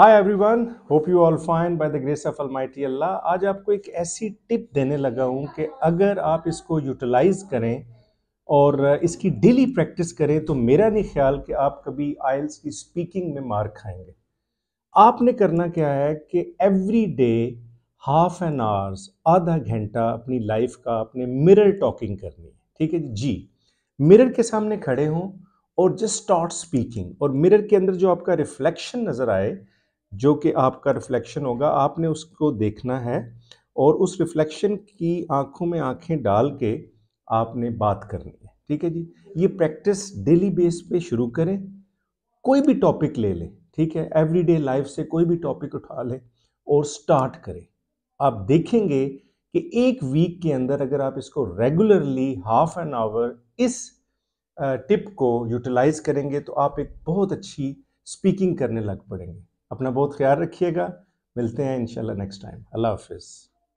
hi everyone hope you all fine by the grace of almighty Allah आज आपको एक ऐसी टिप देने लगा हूँ कि अगर आप इसको यूटिलाइज करें और इसकी डेली प्रैक्टिस करें तो मेरा नहीं ख्याल कि आप कभी आयल्स की स्पीकिंग में मार खाएंगे आपने करना क्या है कि every day half an hours आधा घंटा अपनी लाइफ का अपने मिरर टॉकिंग करनी है ठीक है जी मिरर के सामने खड़े हों और जस्ट स्टार्ट स्पीकिंग और मिरर के अंदर जो आपका रिफ्लेक्शन नज़र आए जो कि आपका रिफ्लेक्शन होगा आपने उसको देखना है और उस रिफ्लेक्शन की आंखों में आंखें डाल के आपने बात करनी है ठीक है जी ये प्रैक्टिस डेली बेस पे शुरू करें कोई भी टॉपिक ले लें ठीक है एवरीडे लाइफ से कोई भी टॉपिक उठा लें और स्टार्ट करें आप देखेंगे कि एक वीक के अंदर अगर आप इसको रेगुलरली हाफ एन आवर इस टिप को यूटिलाइज करेंगे तो आप एक बहुत अच्छी स्पीकिंग करने लग पड़ेंगे अपना बहुत ख्याल रखिएगा मिलते हैं इंशाल्लाह नेक्स्ट टाइम अल्लाह हाफिज़